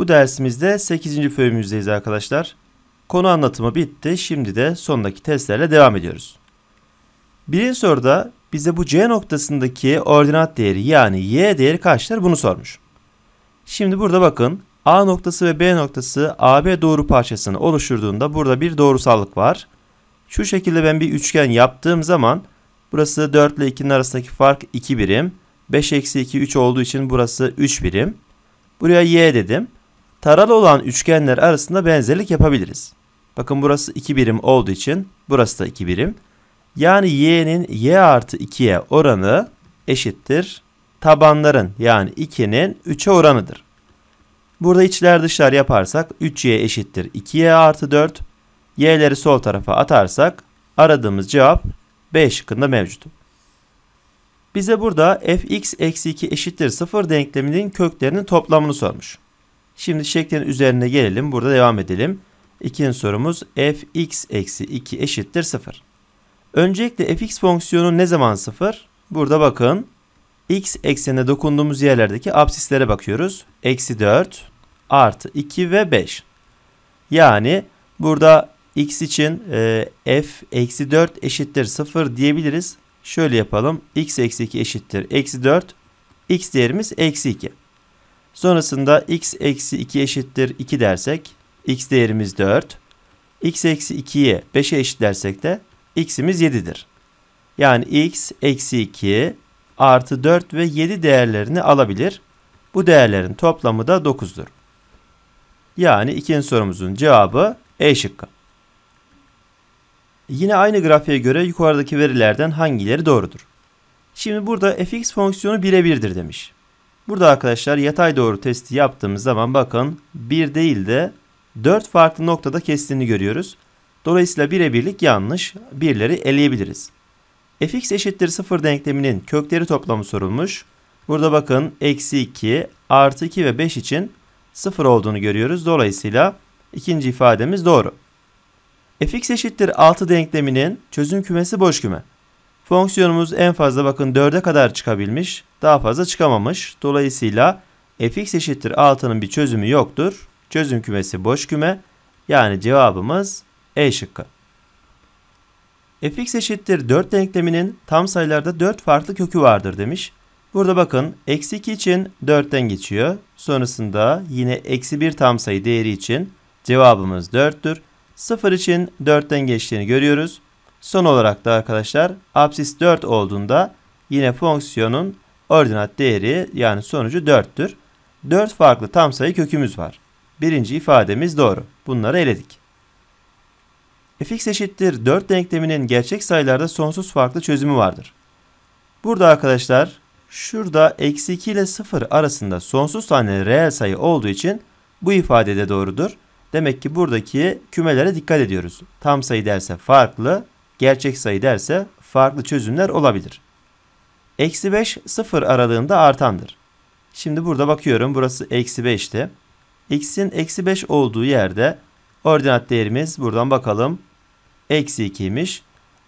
Bu dersimizde 8. bölümümüzdeyiz arkadaşlar. Konu anlatımı bitti. Şimdi de sondaki testlerle devam ediyoruz. Birinci soruda bize bu C noktasındaki ordinat değeri yani Y değeri kaçtır bunu sormuş. Şimdi burada bakın A noktası ve B noktası AB doğru parçasını oluşturduğunda burada bir doğrusallık var. Şu şekilde ben bir üçgen yaptığım zaman burası 4 ile 2'nin arasındaki fark 2 birim. 5 eksi 2 3 olduğu için burası 3 birim. Buraya y dedim taralı olan üçgenler arasında benzerlik yapabiliriz. Bakın burası 2 birim olduğu için burası da 2 birim. Yani y'nin y artı 2'ye oranı eşittir. Tabanların yani 2'nin 3'e oranıdır. Burada içler dışlar yaparsak 3y eşittir 2y artı 4. y'leri sol tarafa atarsak aradığımız cevap B şıkkında mevcut. Bize burada fx eksi 2 eşittir 0 denkleminin köklerinin toplamını sormuş. Şimdi şeklin üzerine gelelim. Burada devam edelim. İkinci sorumuz fx eksi 2 eşittir 0. Öncelikle fx fonksiyonu ne zaman 0? Burada bakın x eksenine dokunduğumuz yerlerdeki absislere bakıyoruz. Eksi 4 artı 2 ve 5. Yani burada x için e, f eksi 4 eşittir 0 diyebiliriz. Şöyle yapalım. x eksi 2 eşittir eksi 4. x değerimiz eksi 2. Sonrasında x eksi 2 eşittir 2 dersek x değerimiz 4. x eksi 2'yi 5'e eşitlersek de x'imiz 7'dir. Yani x eksi 2 artı 4 ve 7 değerlerini alabilir. Bu değerlerin toplamı da 9'dur. Yani ikinci sorumuzun cevabı E şıkkı. Yine aynı grafiğe göre yukarıdaki verilerden hangileri doğrudur? Şimdi burada fx fonksiyonu birebirdir demiş. Burada arkadaşlar yatay doğru testi yaptığımız zaman bakın bir değil de 4 farklı noktada kestiğini görüyoruz. Dolayısıyla birebirlik yanlış. Birleri eleyebiliriz. fx eşittir 0 denkleminin kökleri toplamı sorulmuş. Burada bakın eksi 2, artı 2 ve 5 için 0 olduğunu görüyoruz. Dolayısıyla ikinci ifademiz doğru. fx eşittir 6 denkleminin çözüm kümesi boş küme. Fonksiyonumuz en fazla bakın 4'e kadar çıkabilmiş daha fazla çıkamamış. Dolayısıyla fx eşittir altının bir çözümü yoktur. Çözüm kümesi boş küme. Yani cevabımız E şıkkı. fx eşittir 4 denkleminin tam sayılarda 4 farklı kökü vardır demiş. Burada bakın eksi 2 için 4'ten geçiyor. Sonrasında yine eksi 1 tam sayı değeri için cevabımız 4'tür. 0 için 4'ten geçtiğini görüyoruz. Son olarak da arkadaşlar absis 4 olduğunda yine fonksiyonun Ordinat değeri yani sonucu 4'tür. 4 farklı tam sayı kökümüz var. Birinci ifademiz doğru. Bunları eledik. fx eşittir 4 denkleminin gerçek sayılarda sonsuz farklı çözümü vardır. Burada arkadaşlar şurada eksi 2 ile 0 arasında sonsuz tane reel sayı olduğu için bu ifade de doğrudur. Demek ki buradaki kümelere dikkat ediyoruz. Tam sayı derse farklı, gerçek sayı derse farklı çözümler olabilir. Eksi 5 0 aralığında artandır. Şimdi burada bakıyorum burası eksi 5'ti. X'in eksi 5 olduğu yerde ordinat değerimiz buradan bakalım. Eksi 2'ymiş.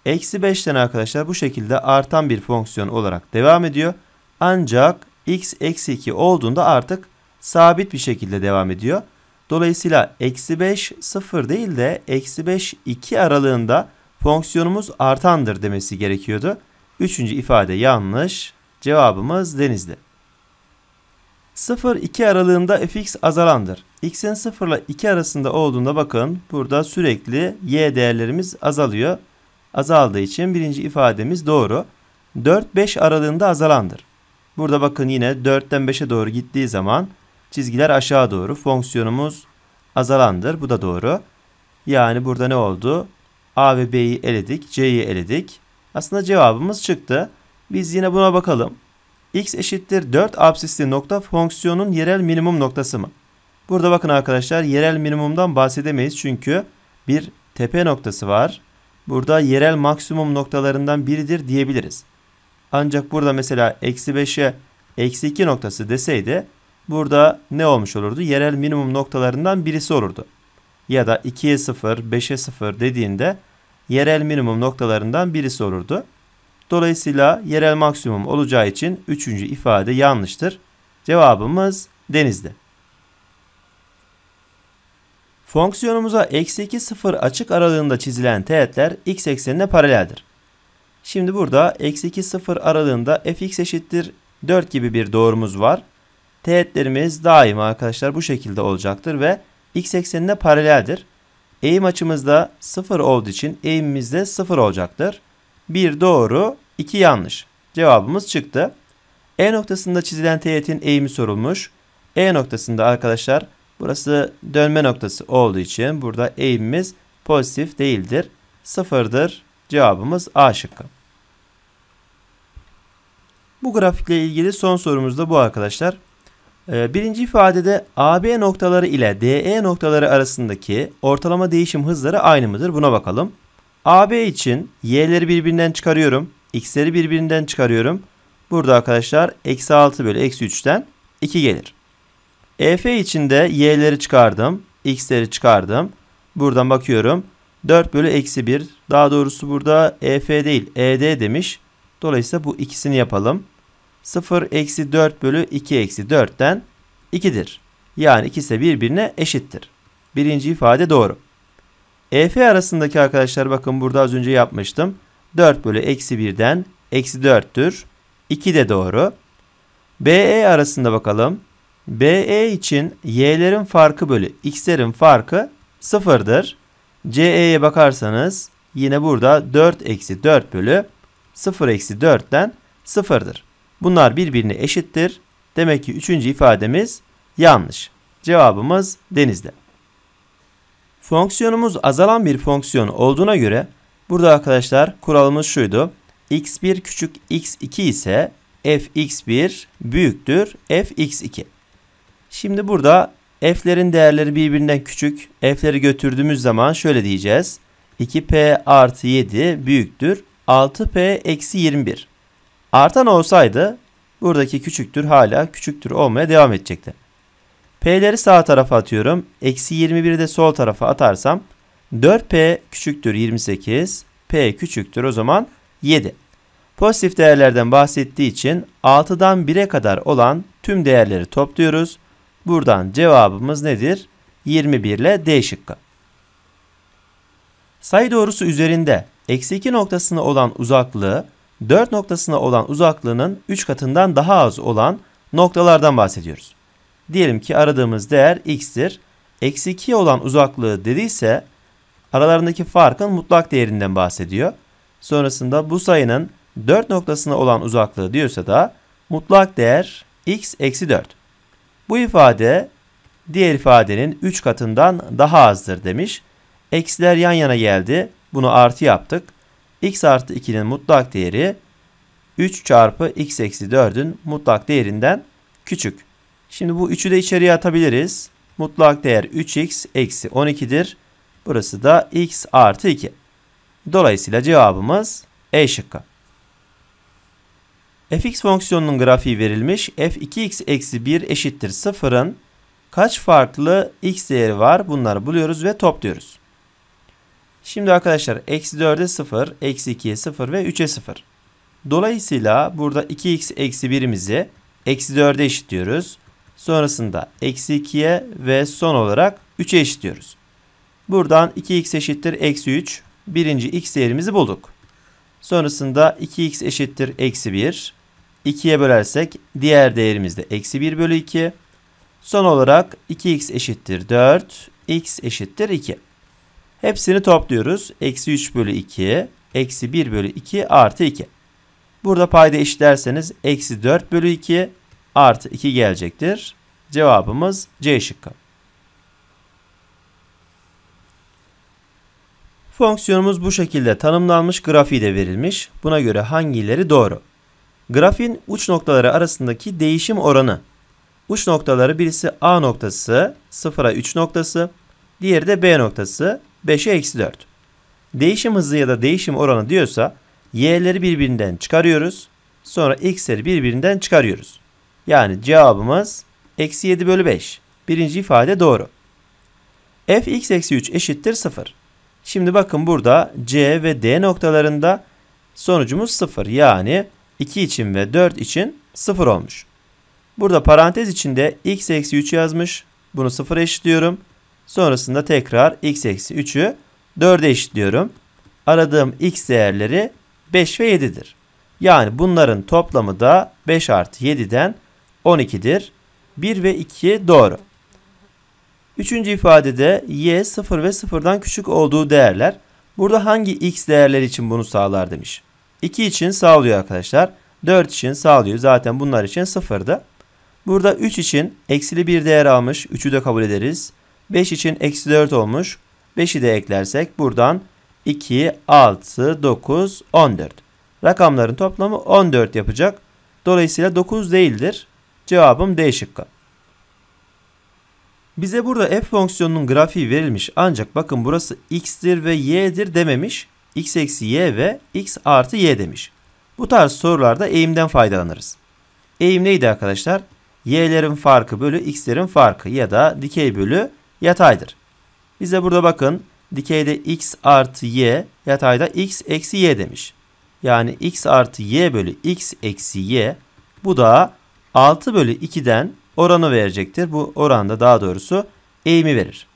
Eksi 5'ten arkadaşlar bu şekilde artan bir fonksiyon olarak devam ediyor. Ancak x eksi 2 olduğunda artık sabit bir şekilde devam ediyor. Dolayısıyla eksi 5 0 değil de eksi 5 2 aralığında fonksiyonumuz artandır demesi gerekiyordu. Üçüncü ifade yanlış. Cevabımız Denizli. 0-2 aralığında fx azalandır. x'in 0 ile 2 arasında olduğunda bakın burada sürekli y değerlerimiz azalıyor. Azaldığı için birinci ifademiz doğru. 4-5 aralığında azalandır. Burada bakın yine 4'ten 5'e doğru gittiği zaman çizgiler aşağı doğru. Fonksiyonumuz azalandır. Bu da doğru. Yani burada ne oldu? A ve B'yi eledik. C'yi eledik. Aslında cevabımız çıktı. Biz yine buna bakalım. x eşittir 4 absisli nokta fonksiyonun yerel minimum noktası mı? Burada bakın arkadaşlar yerel minimumdan bahsedemeyiz çünkü bir tepe noktası var. Burada yerel maksimum noktalarından biridir diyebiliriz. Ancak burada mesela eksi 5'e eksi 2 noktası deseydi burada ne olmuş olurdu? Yerel minimum noktalarından birisi olurdu. Ya da 2'ye 0, 5'e 0 dediğinde yerel minimum noktalarından birisi olurdu. Dolayısıyla yerel maksimum olacağı için üçüncü ifade yanlıştır. Cevabımız denizde. Fonksiyonumuza eksi 2 sıfır açık aralığında çizilen teğetler x eksenine paraleldir. Şimdi burada eksi 2 sıfır aralığında fx eşittir 4 gibi bir doğrumuz var. Teğetlerimiz daima arkadaşlar bu şekilde olacaktır ve x eksenine paraleldir. Eğim açımızda 0 olduğu için eğimimiz de 0 olacaktır. 1 doğru, 2 yanlış. Cevabımız çıktı. E noktasında çizilen teğetin eğimi sorulmuş. E noktasında arkadaşlar burası dönme noktası olduğu için burada eğimimiz pozitif değildir. Sıfırdır. Cevabımız A şıkkı. Bu grafikle ilgili son sorumuz da bu arkadaşlar. Ee, birinci ifadede AB noktaları ile DE noktaları arasındaki ortalama değişim hızları aynı mıdır? Buna bakalım. AB için y'leri birbirinden çıkarıyorum. x'leri birbirinden çıkarıyorum. Burada arkadaşlar eksi 6 bölü eksi 3'ten 2 gelir. EF için de y'leri çıkardım. x'leri çıkardım. Buradan bakıyorum. 4 bölü eksi 1. Daha doğrusu burada EF değil ED demiş. Dolayısıyla bu ikisini yapalım. 0 eksi 4 bölü 2 eksi 4'ten 2'dir. Yani ikisi de birbirine eşittir. Birinci ifade doğru. EF arasındaki arkadaşlar bakın burada az önce yapmıştım. 4 bölü eksi 1'den eksi 4'tür. 2 de doğru. BE arasında bakalım. BE için y'lerin farkı bölü x'lerin farkı 0'dır. CE'ye bakarsanız yine burada 4 eksi 4 bölü 0 eksi 4'ten 0'dır. Bunlar birbirine eşittir. Demek ki üçüncü ifademiz yanlış. Cevabımız denizde. Fonksiyonumuz azalan bir fonksiyon olduğuna göre burada arkadaşlar kuralımız şuydu. x1 küçük x2 ise fx1 büyüktür fx2. Şimdi burada f'lerin değerleri birbirinden küçük. f'leri götürdüğümüz zaman şöyle diyeceğiz. 2p artı 7 büyüktür 6p eksi 21. Artan olsaydı buradaki küçüktür hala küçüktür olmaya devam edecekti. P'leri sağ tarafa atıyorum. Eksi 21'i de sol tarafa atarsam 4P küçüktür 28. P küçüktür o zaman 7. Pozitif değerlerden bahsettiği için 6'dan 1'e kadar olan tüm değerleri topluyoruz. Buradan cevabımız nedir? 21 ile D şıkkı. Sayı doğrusu üzerinde eksi 2 noktasına olan uzaklığı 4 noktasına olan uzaklığının 3 katından daha az olan noktalardan bahsediyoruz. Diyelim ki aradığımız değer x'tir. Eksi 2 olan uzaklığı dediyse aralarındaki farkın mutlak değerinden bahsediyor. Sonrasında bu sayının 4 noktasına olan uzaklığı diyorsa da mutlak değer x eksi 4. Bu ifade diğer ifadenin 3 katından daha azdır demiş. Eksiler yan yana geldi. Bunu artı yaptık x artı 2'nin mutlak değeri 3 çarpı x eksi 4'ün mutlak değerinden küçük. Şimdi bu 3'ü de içeriye atabiliriz. Mutlak değer 3x eksi 12'dir. Burası da x artı 2. Dolayısıyla cevabımız E şıkkı. fx fonksiyonunun grafiği verilmiş. f2x eksi 1 eşittir 0'ın kaç farklı x değeri var bunları buluyoruz ve topluyoruz. Şimdi arkadaşlar eksi 4'e 0, eksi 2'ye 0 ve 3'e 0. Dolayısıyla burada 2x eksi 1'imizi eksi 4'e eşitliyoruz. Sonrasında eksi 2'ye ve son olarak 3'e eşitliyoruz. Buradan 2x eşittir eksi 3. Birinci x değerimizi bulduk. Sonrasında 2x eşittir eksi 1. 2'ye bölersek diğer değerimiz de eksi 1 bölü 2. Son olarak 2x eşittir 4. x eşittir 2. Hepsini topluyoruz. Eksi 3 bölü 2, eksi 1 bölü 2 artı 2. Burada payda eşitlerseniz eksi 4 bölü 2 artı 2 gelecektir. Cevabımız C şıkkı. Fonksiyonumuz bu şekilde tanımlanmış grafiği de verilmiş. Buna göre hangileri doğru? Grafiğin uç noktaları arasındaki değişim oranı. Uç noktaları birisi A noktası, sıfıra 3 noktası, diğeri de B noktası. 5'e eksi 4. Değişim hızı ya da değişim oranı diyorsa y'leri birbirinden çıkarıyoruz. Sonra x'leri birbirinden çıkarıyoruz. Yani cevabımız eksi 7 bölü 5. Birinci ifade doğru. f x eksi 3 eşittir 0. Şimdi bakın burada c ve d noktalarında sonucumuz 0. Yani 2 için ve 4 için 0 olmuş. Burada parantez içinde x eksi 3 yazmış. Bunu 0 eşitliyorum. Sonrasında tekrar x eksi 3'ü 4'e eşitliyorum. Aradığım x değerleri 5 ve 7'dir. Yani bunların toplamı da 5 artı 7'den 12'dir. 1 ve 2 doğru. Üçüncü ifadede y 0 ve 0'dan küçük olduğu değerler. Burada hangi x değerleri için bunu sağlar demiş. 2 için sağlıyor arkadaşlar. 4 için sağlıyor. Zaten bunlar için 0'dı. Burada 3 için eksili 1 değer almış. 3'ü de kabul ederiz. 5 için eksi 4 olmuş. 5'i de eklersek buradan 2, 6, 9, 14. Rakamların toplamı 14 yapacak. Dolayısıyla 9 değildir. Cevabım D şıkkı. Bize burada f fonksiyonunun grafiği verilmiş ancak bakın burası x'dir ve y'dir dememiş. x eksi y ve x artı y demiş. Bu tarz sorularda eğimden faydalanırız. Eğim neydi arkadaşlar? y'lerin farkı bölü x'lerin farkı ya da dikey bölü yataydır. Bize burada bakın dikeyde x artı y yatayda x eksi y demiş. Yani x artı y bölü x eksi y bu da 6 bölü 2'den oranı verecektir. Bu oranda daha doğrusu eğimi verir.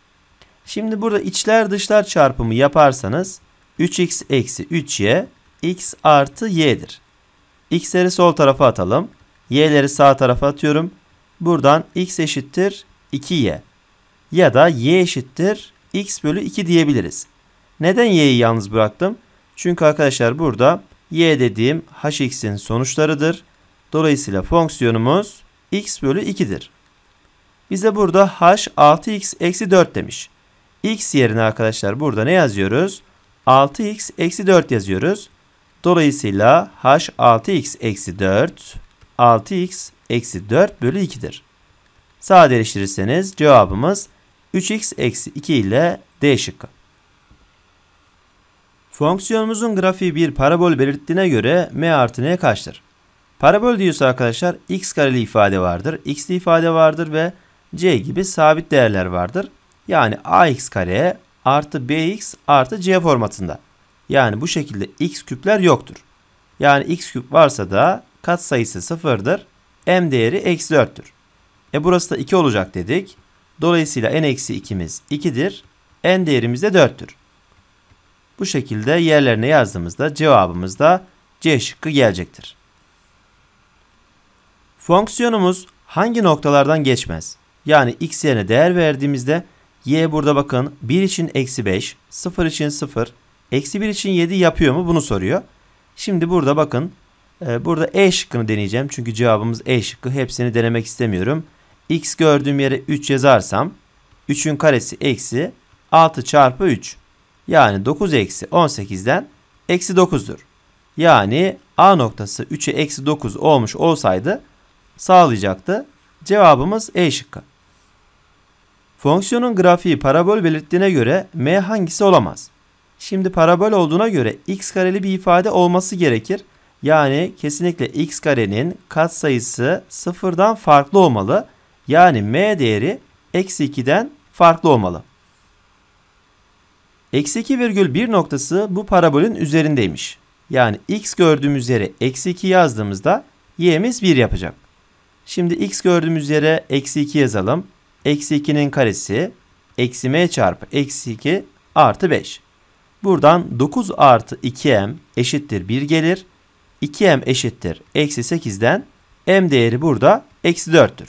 Şimdi burada içler dışlar çarpımı yaparsanız 3x eksi 3y x artı y'dir. x'leri sol tarafa atalım. y'leri sağ tarafa atıyorum. Buradan x eşittir 2y ya da y eşittir x bölü 2 diyebiliriz. Neden y'yi yalnız bıraktım? Çünkü arkadaşlar burada y dediğim hx'in sonuçlarıdır. Dolayısıyla fonksiyonumuz x bölü 2'dir. Bize burada h 6 x eksi 4 demiş. x yerine arkadaşlar burada ne yazıyoruz? 6x eksi 4 yazıyoruz. Dolayısıyla h 6x eksi 4 6x eksi 4 bölü 2'dir. Sadeleştirirseniz cevabımız 3x eksi 2 ile D şıkkı. Fonksiyonumuzun grafiği bir parabol belirttiğine göre m artı n kaçtır? Parabol diyorsa arkadaşlar x kareli ifade vardır, x'li ifade vardır ve c gibi sabit değerler vardır. Yani ax kare artı bx artı c formatında. Yani bu şekilde x küpler yoktur. Yani x küp varsa da katsayısı sıfırdır. m değeri eksi 4'tür. E burası da 2 olacak dedik. Dolayısıyla n eksi 2'miz 2'dir. n değerimiz de 4'tür. Bu şekilde yerlerine yazdığımızda cevabımız da C şıkkı gelecektir. Fonksiyonumuz hangi noktalardan geçmez? Yani x yerine değer verdiğimizde y burada bakın 1 için eksi 5, 0 için 0, eksi 1 için 7 yapıyor mu bunu soruyor. Şimdi burada bakın e, burada E şıkkını deneyeceğim. Çünkü cevabımız E şıkkı. Hepsini denemek istemiyorum x gördüğüm yere 3 yazarsam 3'ün karesi eksi 6 çarpı 3. Yani 9 eksi 18'den eksi 9'dur. Yani A noktası 3'e eksi 9 olmuş olsaydı sağlayacaktı. Cevabımız E şıkkı. Fonksiyonun grafiği parabol belirttiğine göre M hangisi olamaz? Şimdi parabol olduğuna göre x kareli bir ifade olması gerekir. Yani kesinlikle x karenin katsayısı sıfırdan farklı olmalı. Yani m değeri eksi 2'den farklı olmalı. Eksi 2,1 noktası bu parabolün üzerindeymiş. Yani x gördüğümüz yere eksi 2 yazdığımızda y'miz 1 yapacak. Şimdi x gördüğümüz yere eksi 2 yazalım. Eksi 2'nin karesi eksi m çarpı eksi 2 artı 5. Buradan 9 artı 2m eşittir 1 gelir. 2m eşittir eksi 8'den m değeri burada eksi 4'tür.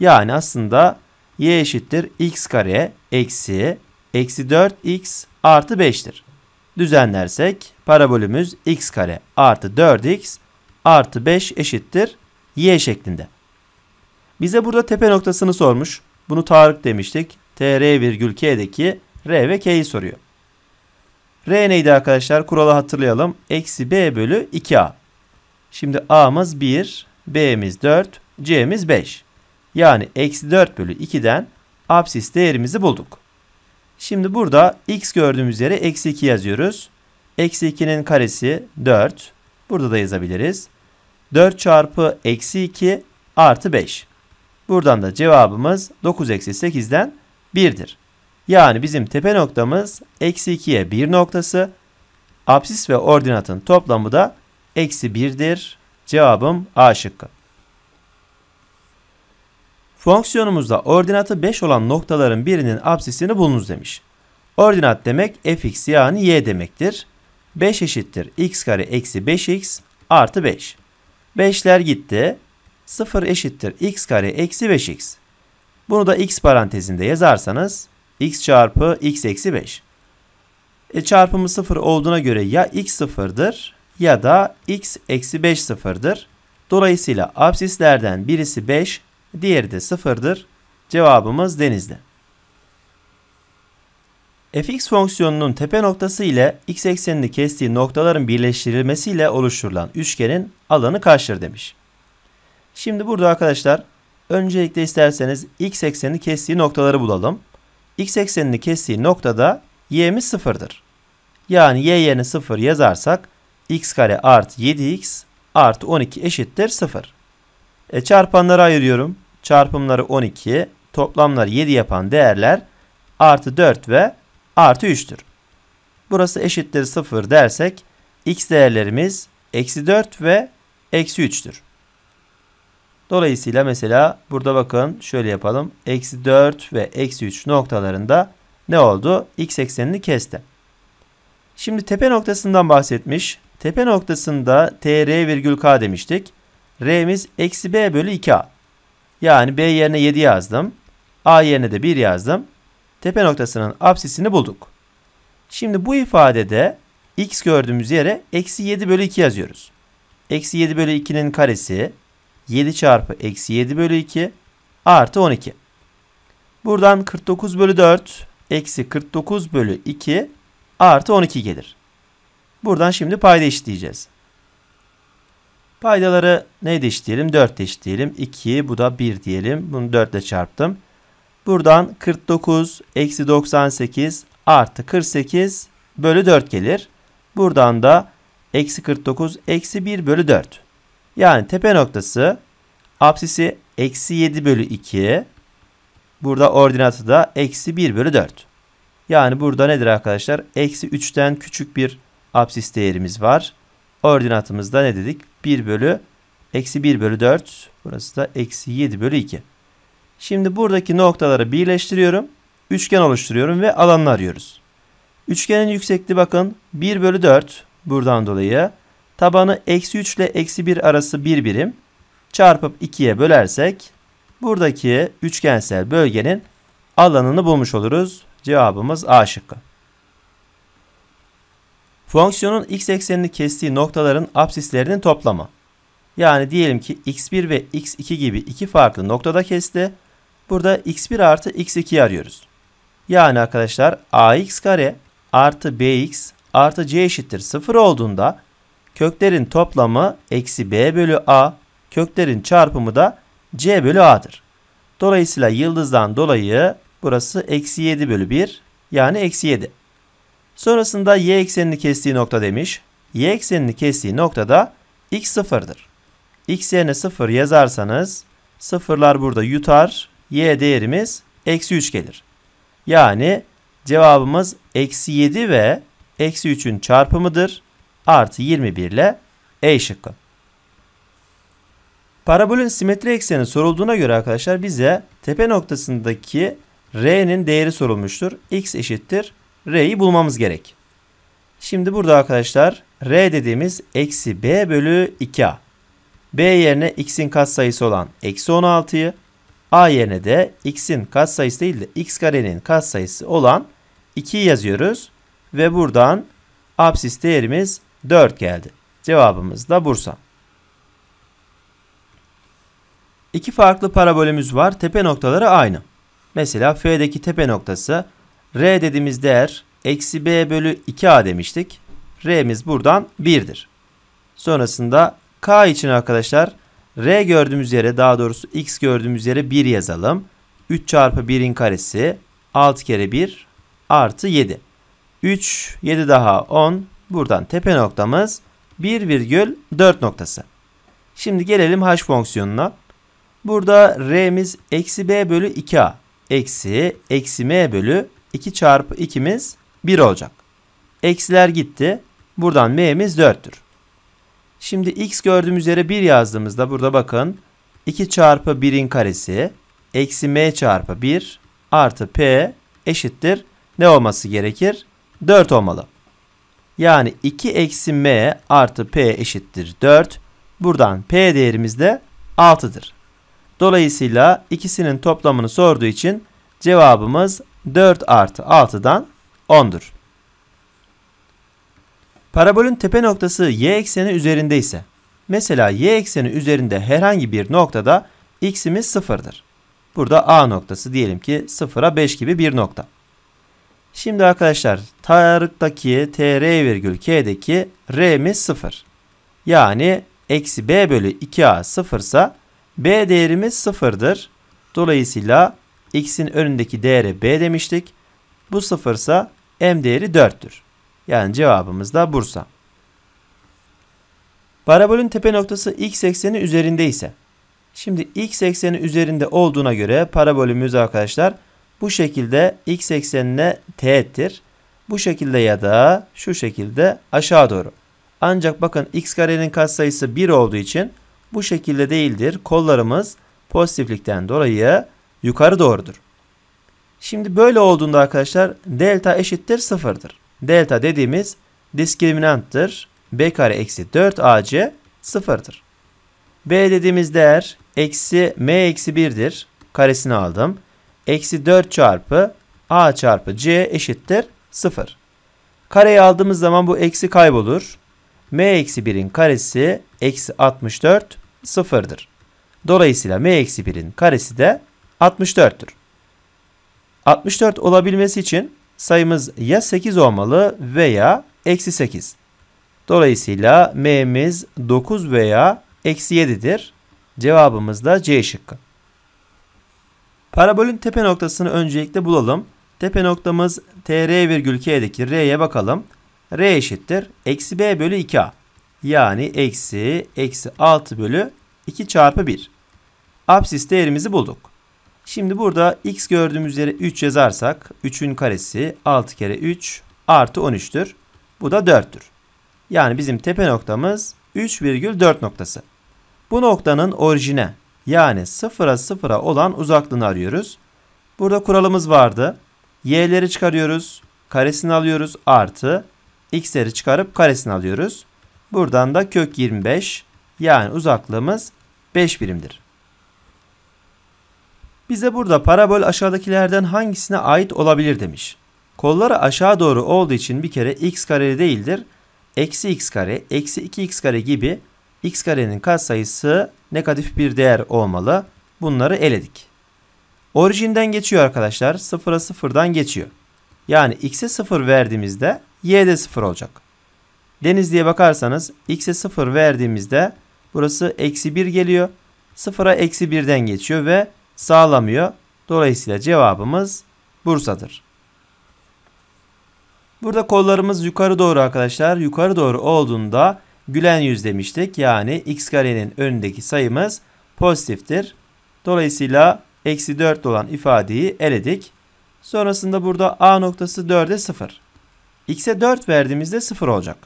Yani aslında y eşittir x kare eksi eksi 4x artı 5'tir. Düzenlersek parabolümüz x kare artı 4x artı 5 eşittir y şeklinde. Bize burada tepe noktasını sormuş. Bunu Tarık demiştik. TR virgül K'deki R ve K'yi soruyor. R neydi arkadaşlar? Kuralı hatırlayalım. Eksi B bölü 2A. Şimdi A'mız 1, B'miz 4, C'miz 5. Yani eksi 4 bölü 2'den absis değerimizi bulduk. Şimdi burada x gördüğümüz yere eksi 2 yazıyoruz. Eksi 2'nin karesi 4. Burada da yazabiliriz. 4 çarpı eksi 2 artı 5. Buradan da cevabımız 9 eksi 8'den 1'dir. Yani bizim tepe noktamız eksi 2'ye 1 noktası. absis ve ordinatın toplamı da eksi 1'dir. Cevabım A şıkkı. Fonksiyonumuzda ordinatı 5 olan noktaların birinin absisini bulunuz demiş. Ordinat demek fx yani y demektir. 5 eşittir x kare eksi 5x artı 5. 5'ler gitti. 0 eşittir x kare eksi 5x. Bunu da x parantezinde yazarsanız x çarpı x eksi 5. E çarpımı 0 olduğuna göre ya x 0'dır ya da x eksi 5 0'dır. Dolayısıyla absislerden birisi 5, Diğeri de sıfırdır. Cevabımız denizde. fx fonksiyonunun tepe noktası ile x eksenini kestiği noktaların birleştirilmesiyle oluşturulan üçgenin alanı kaçtır demiş. Şimdi burada arkadaşlar öncelikle isterseniz x eksenini kestiği noktaları bulalım. x eksenini kestiği noktada y'miz sıfırdır. Yani y yerine sıfır yazarsak x kare artı 7x artı 12 eşittir sıfır. E, çarpanları ayırıyorum. Çarpımları 12. Toplamları 7 yapan değerler artı 4 ve artı 3'tür. Burası eşittir 0 dersek x değerlerimiz eksi 4 ve eksi 3'tür. Dolayısıyla mesela burada bakın şöyle yapalım. Eksi 4 ve eksi 3 noktalarında ne oldu? X eksenini kesti. Şimdi tepe noktasından bahsetmiş. Tepe noktasında TR virgül K demiştik. R'miz eksi B bölü 2A. Yani B yerine 7 yazdım. A yerine de 1 yazdım. Tepe noktasının absisini bulduk. Şimdi bu ifadede x gördüğümüz yere eksi 7 bölü 2 yazıyoruz. Eksi 7 bölü 2'nin karesi 7 çarpı eksi 7 bölü 2 artı 12. Buradan 49 bölü 4 eksi 49 bölü 2 artı 12 gelir. Buradan şimdi payda eşitleyeceğiz. Paydaları neydi eşitleyelim? 4 eşitleyelim. 2 bu da 1 diyelim. Bunu 4 ile çarptım. Buradan 49 eksi 98 artı 48 bölü 4 gelir. Buradan da eksi 49 eksi 1 bölü 4. Yani tepe noktası apsisi eksi 7 bölü 2. Burada ordinatı da eksi 1 bölü 4. Yani burada nedir arkadaşlar? Eksi 3'ten küçük bir apsis değerimiz var. Ordinatımızda ne dedik? 1 bölü eksi 1 bölü 4. Burası da eksi 7 bölü 2. Şimdi buradaki noktaları birleştiriyorum. Üçgen oluşturuyorum ve alanını arıyoruz. Üçgenin yüksekliği bakın 1 bölü 4 buradan dolayı. Tabanı eksi 3 ile eksi 1 arası 1 birim. Çarpıp 2'ye bölersek buradaki üçgensel bölgenin alanını bulmuş oluruz. Cevabımız A şıkkı. Fonksiyonun x eksenini kestiği noktaların apsislerinin toplamı. Yani diyelim ki x1 ve x2 gibi iki farklı noktada kesti. Burada x1 artı x2'yi arıyoruz. Yani arkadaşlar ax kare artı bx artı c eşittir 0 olduğunda köklerin toplamı eksi b bölü a köklerin çarpımı da c bölü a'dır. Dolayısıyla yıldızdan dolayı burası eksi 7 bölü 1 yani eksi 7. Sonrasında y eksenini kestiği nokta demiş. Y eksenini kestiği noktada x sıfırdır. X yerine sıfır yazarsanız sıfırlar burada yutar. Y değerimiz eksi 3 gelir. Yani cevabımız eksi 7 ve eksi 3'ün çarpımıdır. Artı 21 ile E şıkkı. Parabolün simetri ekseni sorulduğuna göre arkadaşlar bize tepe noktasındaki R'nin değeri sorulmuştur. X eşittir R'yi bulmamız gerek. Şimdi burada arkadaşlar R dediğimiz eksi B bölü 2A. B yerine x'in katsayısı olan eksi 16'yı, A yerine de x'in katsayısı değil de x karenin katsayısı olan 2'yi yazıyoruz. Ve buradan absis değerimiz 4 geldi. Cevabımız da Bursa. İki farklı parabolümüz var. Tepe noktaları aynı. Mesela F'deki tepe noktası R dediğimiz değer eksi B bölü 2A demiştik. R'miz buradan 1'dir. Sonrasında K için arkadaşlar R gördüğümüz yere daha doğrusu X gördüğümüz yere 1 yazalım. 3 çarpı 1'in karesi 6 kere 1 artı 7. 3, 7 daha 10. Buradan tepe noktamız 1,4 noktası. Şimdi gelelim h fonksiyonuna. Burada r'miz eksi b bölü 2a eksi eksi m bölü 2 çarpı 2'miz 1 olacak. Eksiler gitti. Buradan m'miz 4'tür. Şimdi x gördüğümüz yere 1 yazdığımızda burada bakın 2 çarpı 1'in karesi eksi m çarpı 1 artı p eşittir. Ne olması gerekir? 4 olmalı. Yani 2 eksi m artı p eşittir 4. Buradan p değerimiz de 6'dır. Dolayısıyla ikisinin toplamını sorduğu için cevabımız 4 artı 6'dan 10'dur. Parabolün tepe noktası y ekseni üzerinde ise mesela y ekseni üzerinde herhangi bir noktada x'imiz 0'dır. Burada A noktası diyelim ki 0'a 5 gibi bir nokta. Şimdi arkadaşlar Tarık'taki TR virgül K'deki R'miz 0. Yani eksi B bölü 2A 0 ise B değerimiz 0'dır. Dolayısıyla x'in önündeki değere b demiştik. Bu sıfırsa m değeri 4'tür. Yani cevabımız da Bursa. Parabolün tepe noktası x ekseni üzerinde ise. Şimdi x ekseni üzerinde olduğuna göre parabolümüz arkadaşlar bu şekilde x eksenine teğettir. Bu şekilde ya da şu şekilde aşağı doğru. Ancak bakın x karenin katsayısı 1 olduğu için bu şekilde değildir. Kollarımız pozitiflikten dolayı yukarı doğrudur. Şimdi böyle olduğunda arkadaşlar delta eşittir sıfırdır. Delta dediğimiz diskriminanttır. B kare eksi 4 AC sıfırdır. B dediğimiz değer eksi M eksi 1'dir. Karesini aldım. Eksi 4 çarpı A çarpı C eşittir sıfır. Kareyi aldığımız zaman bu eksi kaybolur. M eksi 1'in karesi eksi 64 sıfırdır. Dolayısıyla M eksi 1'in karesi de 64'tür. 64 olabilmesi için sayımız ya 8 olmalı veya eksi 8. Dolayısıyla m'miz 9 veya eksi 7'dir. Cevabımız da C şıkkı. Parabolün tepe noktasını öncelikle bulalım. Tepe noktamız TR virgül K'deki R'ye bakalım. R eşittir. Eksi B bölü 2A. Yani eksi eksi 6 bölü 2 çarpı 1. Apsis değerimizi bulduk. Şimdi burada x gördüğümüz yere 3 yazarsak 3'ün karesi 6 kere 3 artı 13'tür. Bu da 4'tür. Yani bizim tepe noktamız 3,4 noktası. Bu noktanın orijine yani 0'a 0'a olan uzaklığını arıyoruz. Burada kuralımız vardı. Y'leri çıkarıyoruz. Karesini alıyoruz. Artı. X'leri çıkarıp karesini alıyoruz. Buradan da kök 25 yani uzaklığımız 5 birimdir. Bize burada parabol aşağıdakilerden hangisine ait olabilir demiş. Kolları aşağı doğru olduğu için bir kere x kare değildir. Eksi x kare, eksi 2x kare gibi x karenin katsayısı negatif bir değer olmalı. Bunları eledik. Orijinden geçiyor arkadaşlar. sıfıra sıfırdan geçiyor. Yani x'e 0 verdiğimizde y de 0 olacak. Denizli'ye bakarsanız x'e 0 verdiğimizde burası eksi 1 geliyor. sıfıra eksi 1'den geçiyor ve sağlamıyor. Dolayısıyla cevabımız Bursa'dır. Burada kollarımız yukarı doğru arkadaşlar. Yukarı doğru olduğunda gülen yüz demiştik. Yani x karenin önündeki sayımız pozitiftir. Dolayısıyla eksi 4 olan ifadeyi eledik. Sonrasında burada a noktası 4'e 0. x'e 4 verdiğimizde 0 olacak.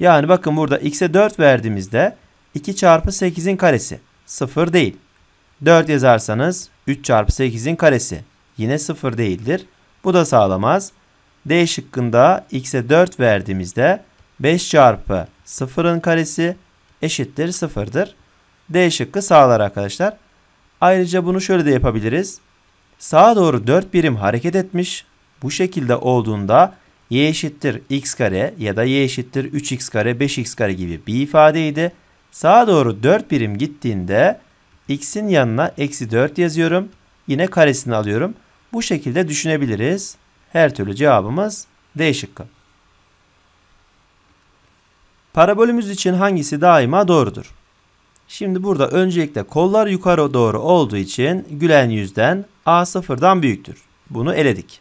Yani bakın burada x'e 4 verdiğimizde 2 çarpı 8'in karesi 0 değil. 4 yazarsanız 3 çarpı 8'in karesi yine 0 değildir. Bu da sağlamaz. D şıkkında x'e 4 verdiğimizde 5 çarpı 0'ın karesi eşittir 0'dır. D şıkkı sağlar arkadaşlar. Ayrıca bunu şöyle de yapabiliriz. Sağa doğru 4 birim hareket etmiş. Bu şekilde olduğunda y eşittir x kare ya da y eşittir 3x kare 5x kare gibi bir ifadeydi. Sağa doğru 4 birim gittiğinde x'in yanına eksi 4 yazıyorum. Yine karesini alıyorum. Bu şekilde düşünebiliriz. Her türlü cevabımız D şıkkı. Parabolümüz için hangisi daima doğrudur? Şimdi burada öncelikle kollar yukarı doğru olduğu için gülen yüzden a sıfırdan büyüktür. Bunu eledik.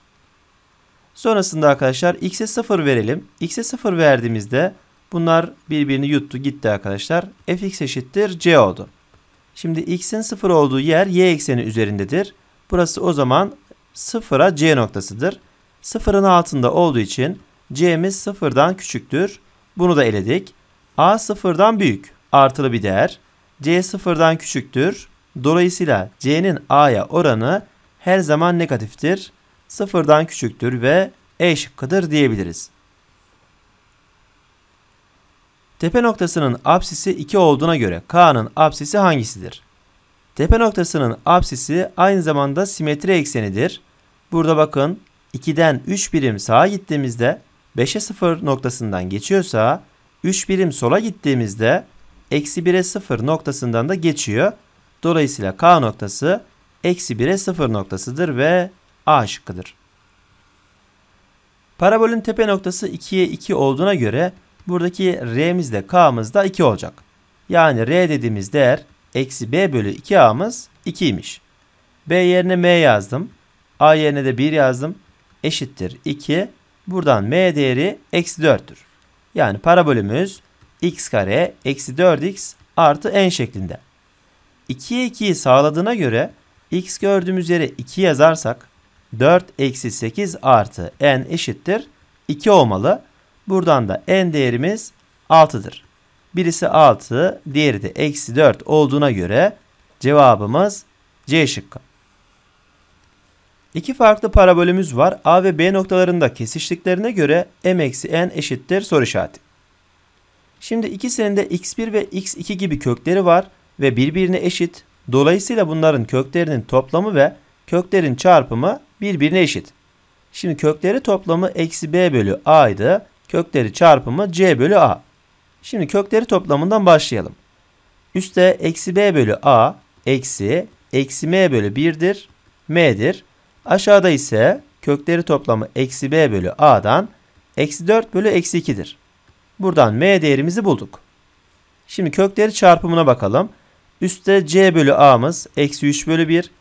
Sonrasında arkadaşlar x'e 0 verelim. x'e 0 verdiğimizde bunlar birbirini yuttu gitti arkadaşlar. fx eşittir c oldu. Şimdi x'in 0 olduğu yer y ekseni üzerindedir. Burası o zaman 0'a c noktasıdır. 0'ın altında olduğu için c'miz 0'dan küçüktür. Bunu da eledik. a 0'dan büyük. Artılı bir değer. c 0'dan küçüktür. Dolayısıyla c'nin a'ya oranı her zaman negatiftir. 0'dan küçüktür ve e şıkkıdır diyebiliriz. Tepe noktasının apsisi 2 olduğuna göre K'nın apsisi hangisidir? Tepe noktasının apsisi aynı zamanda simetri eksenidir. Burada bakın 2'den 3 birim sağa gittiğimizde 5'e 0 noktasından geçiyorsa 3 birim sola gittiğimizde eksi 1'e 0 noktasından da geçiyor. Dolayısıyla K noktası eksi 1'e 0 noktasıdır ve A şıkkıdır. Parabolün tepe noktası 2'ye 2 olduğuna göre Buradaki R'miz de K'mız da 2 olacak. Yani R dediğimiz değer eksi B bölü 2A'mız 2'ymiş. B yerine M yazdım. A yerine de 1 yazdım. Eşittir 2. Buradan M değeri eksi 4'tür. Yani parabolümüz x kare eksi 4x artı n şeklinde. 2'ye 2'yi sağladığına göre x gördüğümüz yere 2 yazarsak 4 eksi 8 artı n eşittir 2 olmalı. Buradan da en değerimiz 6'dır. Birisi 6, diğeri de eksi 4 olduğuna göre cevabımız C şıkkı. İki farklı parabolümüz var. A ve B noktalarında kesiştiklerine göre m eksi n eşittir soru işareti. Şimdi ikisinin de x1 ve x2 gibi kökleri var ve birbirine eşit. Dolayısıyla bunların köklerinin toplamı ve köklerin çarpımı birbirine eşit. Şimdi kökleri toplamı eksi b bölü a Kökleri çarpımı c bölü a. Şimdi kökleri toplamından başlayalım. Üste eksi b bölü a eksi eksi m bölü 1'dir. m'dir. Aşağıda ise kökleri toplamı eksi b bölü a'dan eksi 4 bölü eksi 2'dir. Buradan m değerimizi bulduk. Şimdi kökleri çarpımına bakalım. Üste c bölü a'mız eksi 3 bölü 1.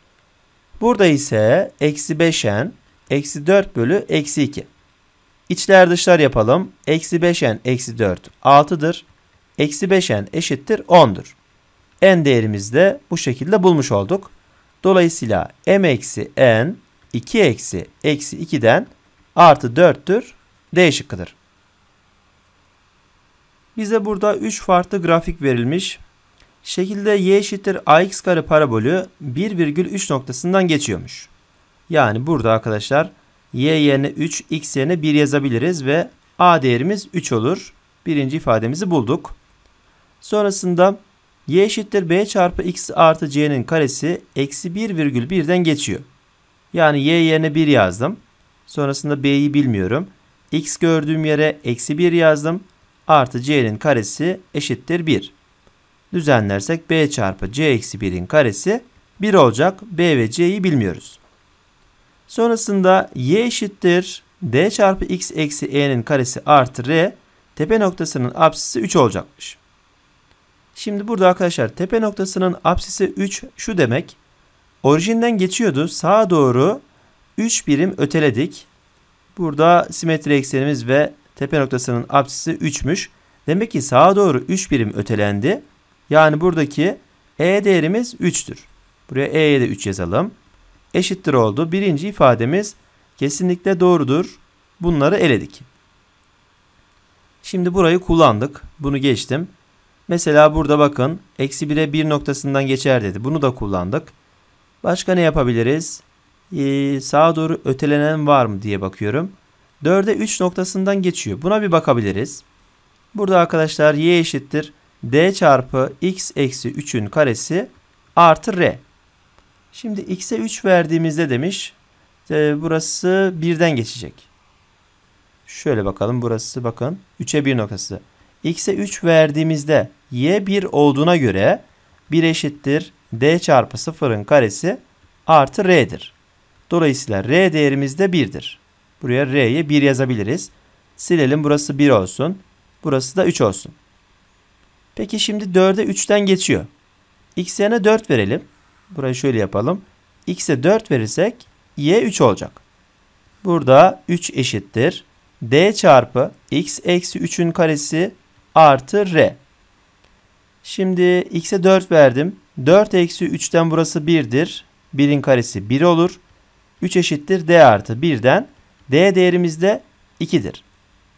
Burada ise eksi 5n eksi 4 bölü eksi 2. İçler dışlar yapalım. Eksi 5n eksi 4 6'dır. Eksi 5n eşittir 10'dur. n değerimizi de bu şekilde bulmuş olduk. Dolayısıyla m eksi n 2 eksi eksi 2'den artı 4'tür. D şıkkıdır. Bize burada 3 farklı grafik verilmiş. Şekilde y eşittir ax kare parabolü 1,3 noktasından geçiyormuş. Yani burada arkadaşlar y yerine 3, x yerine 1 yazabiliriz ve a değerimiz 3 olur. Birinci ifademizi bulduk. Sonrasında y eşittir b çarpı x artı c'nin karesi eksi 1,1'den geçiyor. Yani y yerine 1 yazdım. Sonrasında b'yi bilmiyorum. x gördüğüm yere eksi 1 yazdım. Artı c'nin karesi eşittir 1. Düzenlersek b çarpı c eksi 1'in karesi 1 olacak. b ve c'yi bilmiyoruz. Sonrasında y eşittir d çarpı x eksi e'nin karesi artı r tepe noktasının apsisi 3 olacakmış. Şimdi burada arkadaşlar tepe noktasının apsisi 3 şu demek. Orijinden geçiyordu. Sağa doğru 3 birim öteledik. Burada simetri eksenimiz ve tepe noktasının apsisi 3'müş. Demek ki sağa doğru 3 birim ötelendi. Yani buradaki e değerimiz 3'tür. Buraya e'ye de 3 yazalım eşittir oldu. Birinci ifademiz kesinlikle doğrudur. Bunları eledik. Şimdi burayı kullandık. Bunu geçtim. Mesela burada bakın. Eksi 1'e 1 noktasından geçer dedi. Bunu da kullandık. Başka ne yapabiliriz? Ee, sağa doğru ötelenen var mı diye bakıyorum. 4'e 3 noktasından geçiyor. Buna bir bakabiliriz. Burada arkadaşlar y eşittir. d çarpı x eksi 3'ün karesi artı r. Şimdi x'e 3 verdiğimizde demiş e, burası 1'den geçecek. Şöyle bakalım burası bakın 3'e 1 noktası. x'e 3 verdiğimizde y 1 olduğuna göre 1 eşittir d çarpı 0'ın karesi artı r'dir. Dolayısıyla r değerimiz de 1'dir. Buraya r'ye 1 yazabiliriz. Silelim burası 1 olsun. Burası da 3 olsun. Peki şimdi 4'e 3'ten geçiyor. X'e yerine 4 verelim. Burayı şöyle yapalım. X'e 4 verirsek Y 3 olacak. Burada 3 eşittir. D çarpı X eksi 3'ün karesi artı R. Şimdi X'e 4 verdim. 4 eksi 3'ten burası 1'dir. 1'in karesi 1 olur. 3 eşittir D artı 1'den. D değerimiz de 2'dir.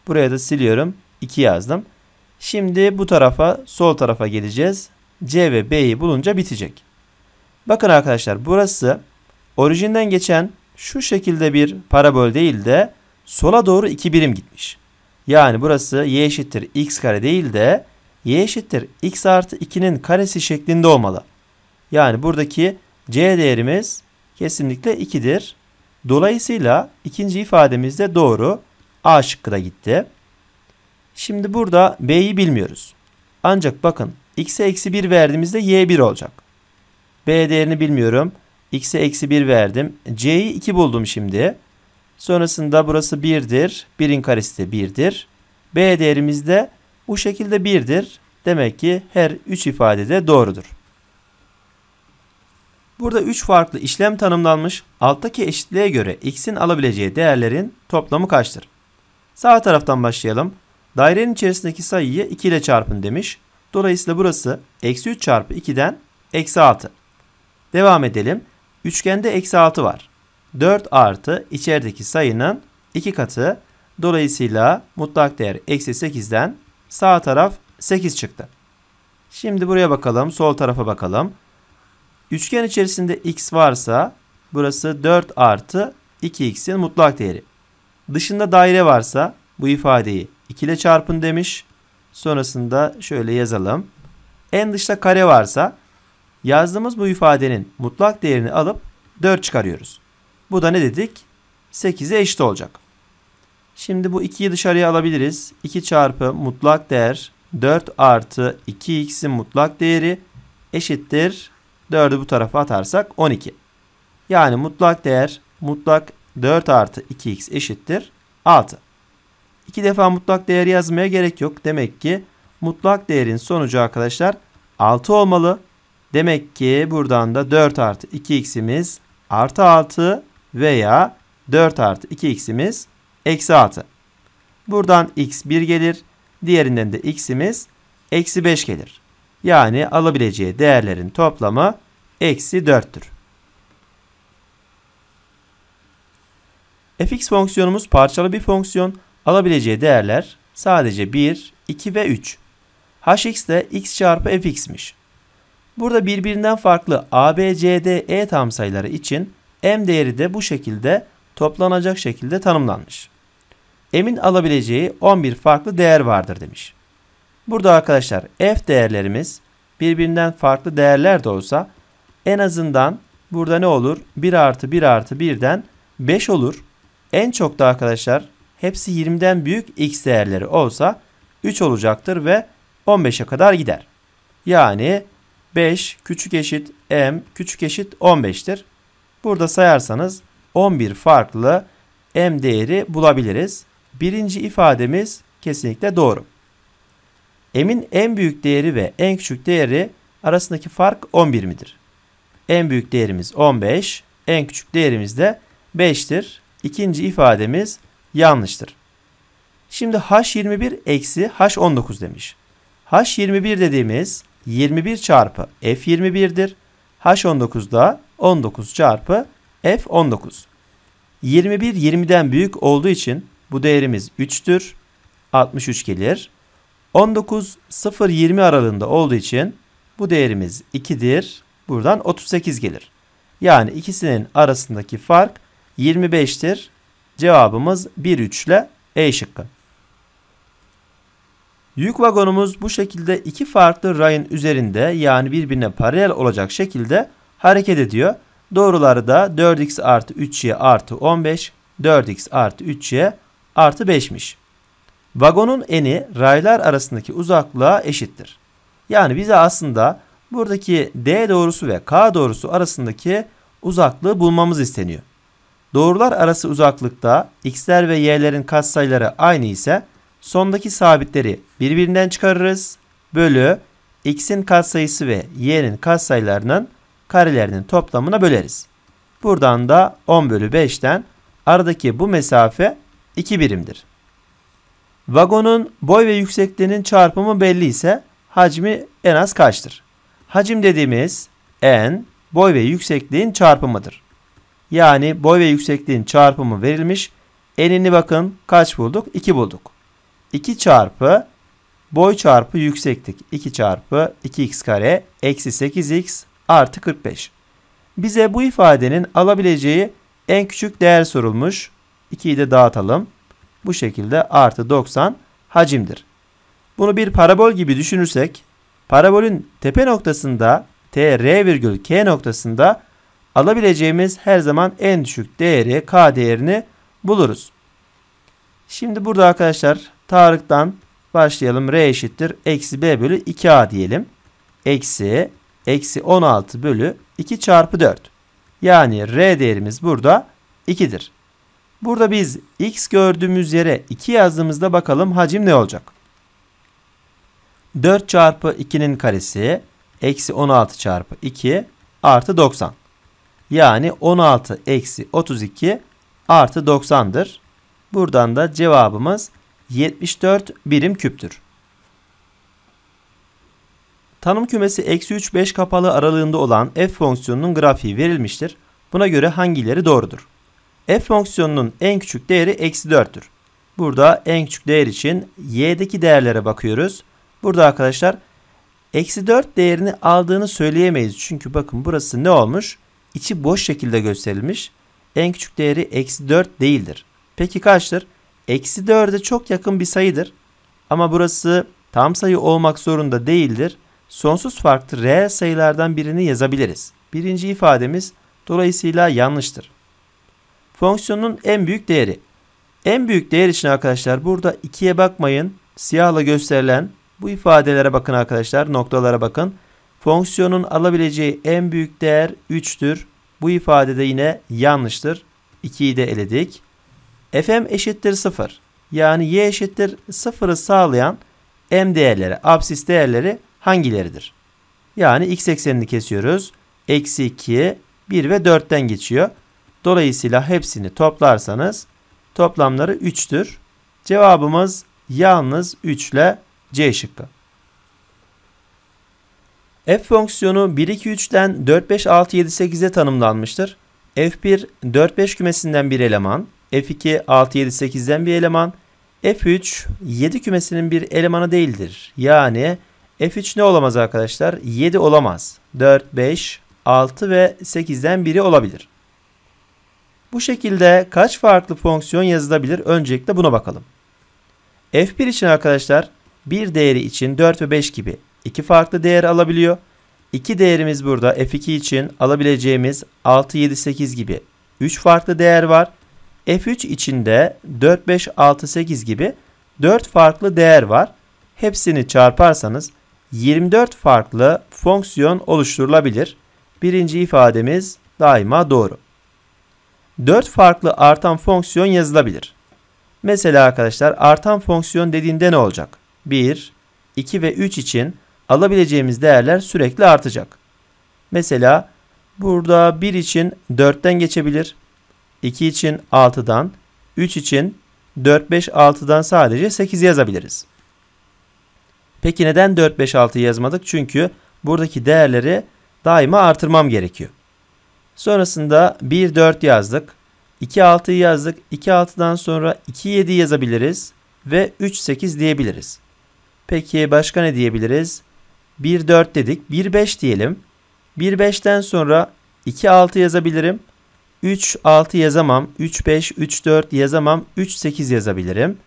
Buraya da siliyorum. 2 yazdım. Şimdi bu tarafa sol tarafa geleceğiz. C ve B'yi bulunca bitecek. Bakın arkadaşlar burası orijinden geçen şu şekilde bir parabol değil de sola doğru iki birim gitmiş. Yani burası y eşittir x kare değil de y eşittir x artı 2'nin karesi şeklinde olmalı. Yani buradaki c değerimiz kesinlikle 2'dir. Dolayısıyla ikinci ifademiz de doğru. A şıkkı da gitti. Şimdi burada b'yi bilmiyoruz. Ancak bakın x'e eksi 1 verdiğimizde y 1 olacak. B değerini bilmiyorum. X'e eksi 1 verdim. C'yi 2 buldum şimdi. Sonrasında burası 1'dir. 1'in karesi de 1'dir. B değerimiz de bu şekilde 1'dir. Demek ki her 3 ifade de doğrudur. Burada 3 farklı işlem tanımlanmış. Alttaki eşitliğe göre x'in alabileceği değerlerin toplamı kaçtır? Sağ taraftan başlayalım. Dairenin içerisindeki sayıyı 2 ile çarpın demiş. Dolayısıyla burası eksi 3 çarpı 2'den eksi 6. Devam edelim. Üçgende eksi 6 var. 4 artı içerideki sayının 2 katı. Dolayısıyla mutlak değer eksi 8'den sağ taraf 8 çıktı. Şimdi buraya bakalım. Sol tarafa bakalım. Üçgen içerisinde x varsa burası 4 artı 2x'in mutlak değeri. Dışında daire varsa bu ifadeyi 2 ile çarpın demiş. Sonrasında şöyle yazalım. En dışta kare varsa Yazdığımız bu ifadenin mutlak değerini alıp 4 çıkarıyoruz. Bu da ne dedik? 8'e eşit olacak. Şimdi bu 2'yi dışarıya alabiliriz. 2 çarpı mutlak değer 4 artı 2x'in mutlak değeri eşittir. 4'ü bu tarafa atarsak 12. Yani mutlak değer mutlak 4 artı 2x eşittir 6. 2 defa mutlak değer yazmaya gerek yok. Demek ki mutlak değerin sonucu arkadaşlar 6 olmalı. Demek ki buradan da 4 artı 2x'imiz artı 6 veya 4 artı 2x'imiz eksi 6. Buradan x 1 gelir. Diğerinden de x'imiz eksi 5 gelir. Yani alabileceği değerlerin toplamı eksi 4'tür. fx fonksiyonumuz parçalı bir fonksiyon. Alabileceği değerler sadece 1, 2 ve 3. hx de x çarpı fx'miş. Burada birbirinden farklı A, B, C, D, E tam sayıları için M değeri de bu şekilde toplanacak şekilde tanımlanmış. M'in alabileceği 11 farklı değer vardır demiş. Burada arkadaşlar F değerlerimiz birbirinden farklı değerler de olsa en azından burada ne olur? 1 artı 1 artı 1'den 5 olur. En çok da arkadaşlar hepsi 20'den büyük x değerleri olsa 3 olacaktır ve 15'e kadar gider. Yani 5 küçük eşit m küçük eşit 15'tir. Burada sayarsanız 11 farklı m değeri bulabiliriz. Birinci ifademiz kesinlikle doğru. M'in en büyük değeri ve en küçük değeri arasındaki fark 11 midir? En büyük değerimiz 15, en küçük değerimiz de 5'tir. İkinci ifademiz yanlıştır. Şimdi H21 eksi H19 demiş. H21 dediğimiz 21 çarpı F21'dir. H19 da 19 çarpı F19. 21 20'den büyük olduğu için bu değerimiz 3'tür. 63 gelir. 19 0 20 aralığında olduğu için bu değerimiz 2'dir. Buradan 38 gelir. Yani ikisinin arasındaki fark 25'tir. Cevabımız 1 3 ile E şıkkı. Yük vagonumuz bu şekilde iki farklı rayın üzerinde yani birbirine paralel olacak şekilde hareket ediyor. Doğruları da 4x artı 3y artı 15, 4x artı 3y artı 5'miş. Vagonun eni raylar arasındaki uzaklığa eşittir. Yani bize aslında buradaki D doğrusu ve K doğrusu arasındaki uzaklığı bulmamız isteniyor. Doğrular arası uzaklıkta x'ler ve y'lerin katsayıları aynı ise Sondaki sabitleri birbirinden çıkarırız. Bölü x'in katsayısı ve y'nin katsayılarının karelerinin toplamına böleriz. Buradan da 10 bölü 5'ten aradaki bu mesafe 2 birimdir. Vagonun boy ve yüksekliğinin çarpımı belli ise hacmi en az kaçtır? Hacim dediğimiz en boy ve yüksekliğin çarpımıdır. Yani boy ve yüksekliğin çarpımı verilmiş. Enini bakın kaç bulduk? 2 bulduk. 2 çarpı boy çarpı yükseklik 2 çarpı 2x kare eksi 8x artı 45. Bize bu ifadenin alabileceği en küçük değer sorulmuş. 2'yi de dağıtalım. Bu şekilde artı 90 hacimdir. Bunu bir parabol gibi düşünürsek parabolün tepe noktasında t r virgül k noktasında alabileceğimiz her zaman en düşük değeri k değerini buluruz. Şimdi burada arkadaşlar Tarık'tan başlayalım. R eşittir. Eksi B bölü 2A diyelim. Eksi eksi 16 bölü 2 çarpı 4. Yani R değerimiz burada 2'dir. Burada biz x gördüğümüz yere 2 yazdığımızda bakalım hacim ne olacak? 4 çarpı 2'nin karesi eksi 16 çarpı 2 artı 90. Yani 16 eksi 32 artı 90'dır. Buradan da cevabımız 74 birim küptür. Tanım kümesi eksi 3 5 kapalı aralığında olan f fonksiyonunun grafiği verilmiştir. Buna göre hangileri doğrudur? f fonksiyonunun en küçük değeri eksi 4'tür. Burada en küçük değer için y'deki değerlere bakıyoruz. Burada arkadaşlar eksi 4 değerini aldığını söyleyemeyiz. Çünkü bakın burası ne olmuş? İçi boş şekilde gösterilmiş. En küçük değeri eksi 4 değildir. Peki kaçtır? eksi 4'e çok yakın bir sayıdır. Ama burası tam sayı olmak zorunda değildir. Sonsuz farklı reel sayılardan birini yazabiliriz. Birinci ifademiz dolayısıyla yanlıştır. Fonksiyonun en büyük değeri. En büyük değer için arkadaşlar burada 2'ye bakmayın. Siyahla gösterilen bu ifadelere bakın arkadaşlar. Noktalara bakın. Fonksiyonun alabileceği en büyük değer 3'tür. Bu ifadede yine yanlıştır. 2'yi de eledik fm eşittir 0 yani y eşittir 0'ı sağlayan m değerleri, absis değerleri hangileridir? Yani x eksenini kesiyoruz. Eksi 2, 1 ve 4'ten geçiyor. Dolayısıyla hepsini toplarsanız toplamları 3'tür. Cevabımız yalnız 3 ile C şıkkı. F fonksiyonu 1, 2, 3'ten 4, 5, 6, 7, 8'e tanımlanmıştır. F1, 4, 5 kümesinden bir eleman. F2 6 7 8'den bir eleman. F3 7 kümesinin bir elemanı değildir. Yani F3 ne olamaz arkadaşlar? 7 olamaz. 4 5 6 ve 8'den biri olabilir. Bu şekilde kaç farklı fonksiyon yazılabilir? Öncelikle buna bakalım. F1 için arkadaşlar bir değeri için 4 ve 5 gibi iki farklı değer alabiliyor. İki değerimiz burada F2 için alabileceğimiz 6, 7, 8 gibi 3 farklı değer var. F3 içinde 4, 5, 6, 8 gibi 4 farklı değer var. Hepsini çarparsanız 24 farklı fonksiyon oluşturulabilir. Birinci ifademiz daima doğru. 4 farklı artan fonksiyon yazılabilir. Mesela arkadaşlar artan fonksiyon dediğinde ne olacak? 1, 2 ve 3 için alabileceğimiz değerler sürekli artacak. Mesela burada 1 için 4'ten geçebilir. 2 için 6'dan, 3 için 4, 5, 6'dan sadece 8 yazabiliriz. Peki neden 4, 5, 6 yazmadık? Çünkü buradaki değerleri daima artırmam gerekiyor. Sonrasında 1, 4 yazdık. 2, 6'yı yazdık. 2, 6'dan sonra 2, 7 yazabiliriz ve 3, 8 diyebiliriz. Peki başka ne diyebiliriz? 1, 4 dedik. 1, 5 diyelim. 1, 5'ten sonra 2, 6 yazabilirim. 3, 6 yazamam. 3, 5, 3, 4 yazamam. 3, 8 yazabilirim.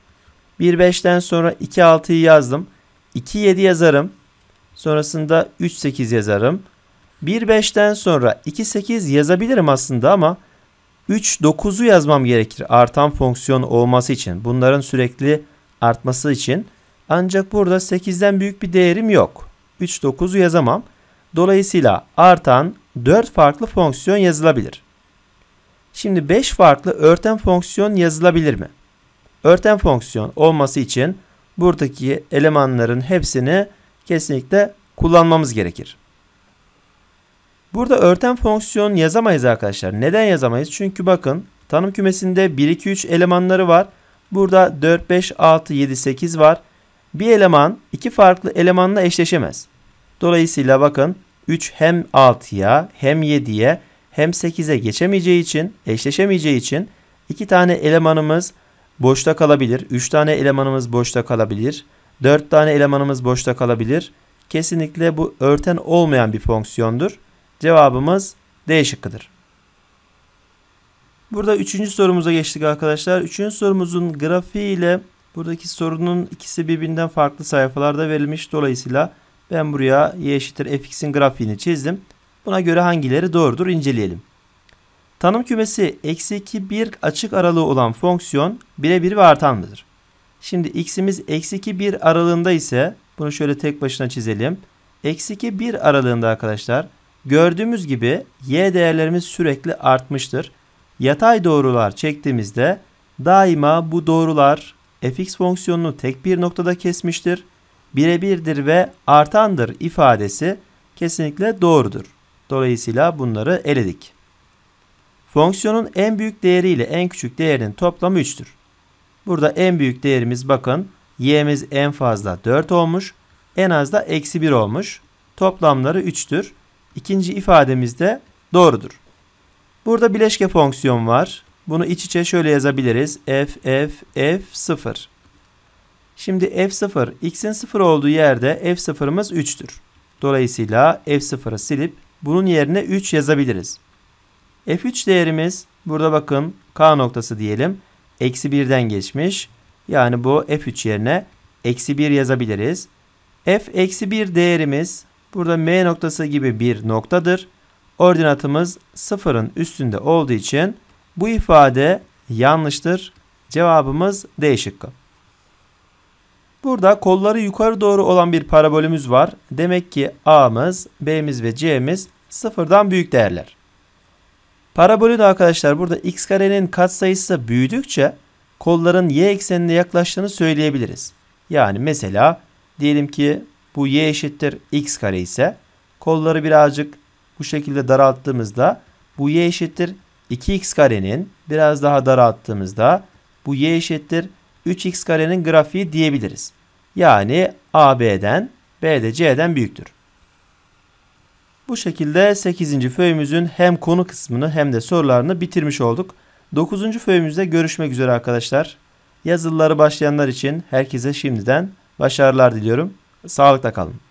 1, 5'ten sonra 2, 6'yı yazdım. 2, 7 yazarım. Sonrasında 3, 8 yazarım. 1, 5'ten sonra 2, 8 yazabilirim aslında ama 3, 9'u yazmam gerekir. Artan fonksiyon olması için. Bunların sürekli artması için. Ancak burada 8'den büyük bir değerim yok. 3, 9'u yazamam. Dolayısıyla artan 4 farklı fonksiyon yazılabilir. Şimdi 5 farklı örten fonksiyon yazılabilir mi? Örten fonksiyon olması için buradaki elemanların hepsini kesinlikle kullanmamız gerekir. Burada örten fonksiyon yazamayız arkadaşlar. Neden yazamayız? Çünkü bakın tanım kümesinde 1, 2, 3 elemanları var. Burada 4, 5, 6, 7, 8 var. Bir eleman iki farklı elemanla eşleşemez. Dolayısıyla bakın 3 hem 6'ya hem 7'ye hem 8'e geçemeyeceği için, eşleşemeyeceği için 2 tane elemanımız boşta kalabilir. 3 tane elemanımız boşta kalabilir. 4 tane elemanımız boşta kalabilir. Kesinlikle bu örten olmayan bir fonksiyondur. Cevabımız D şıkkıdır. Burada üçüncü sorumuza geçtik arkadaşlar. Üçüncü sorumuzun grafiği ile buradaki sorunun ikisi birbirinden farklı sayfalarda verilmiş. Dolayısıyla ben buraya y eşittir fx'in grafiğini çizdim. Buna göre hangileri doğrudur inceleyelim. Tanım kümesi eksi 2 1 açık aralığı olan fonksiyon birebir ve artanlıdır. Şimdi x'imiz eksi 2 1 aralığında ise bunu şöyle tek başına çizelim. Eksi 2 1 aralığında arkadaşlar gördüğümüz gibi y değerlerimiz sürekli artmıştır. Yatay doğrular çektiğimizde daima bu doğrular fx fonksiyonunu tek bir noktada kesmiştir. Birebirdir ve artandır ifadesi kesinlikle doğrudur. Dolayısıyla bunları eledik. Fonksiyonun en büyük değeri ile en küçük değerinin toplamı 3'tür. Burada en büyük değerimiz bakın y'miz en fazla 4 olmuş. En az da eksi 1 olmuş. Toplamları 3'tür. İkinci ifademiz de doğrudur. Burada bileşke fonksiyon var. Bunu iç içe şöyle yazabiliriz. f f f 0. Şimdi f0 x'in 0 olduğu yerde f0'ımız 3'tür. Dolayısıyla f0'ı silip bunun yerine 3 yazabiliriz. F3 değerimiz burada bakın K noktası diyelim. Eksi 1'den geçmiş. Yani bu F3 yerine eksi 1 yazabiliriz. F eksi 1 değerimiz burada M noktası gibi bir noktadır. Ordinatımız sıfırın üstünde olduğu için bu ifade yanlıştır. Cevabımız D şıkkı. Burada kolları yukarı doğru olan bir parabolümüz var. Demek ki A'mız, B'miz ve C'miz sıfırdan büyük değerler. Parabolün arkadaşlar burada x karenin katsayısı büyüdükçe kolların y eksenine yaklaştığını söyleyebiliriz. Yani mesela diyelim ki bu y eşittir x kare ise kolları birazcık bu şekilde daralttığımızda bu y eşittir 2x karenin biraz daha daralttığımızda bu y eşittir 3x karenin grafiği diyebiliriz. Yani AB'den BD C'den büyüktür. Bu şekilde 8. föyümüzün hem konu kısmını hem de sorularını bitirmiş olduk. 9. föyümüzde görüşmek üzere arkadaşlar. Yazılıları başlayanlar için herkese şimdiden başarılar diliyorum. Sağlıkla kalın.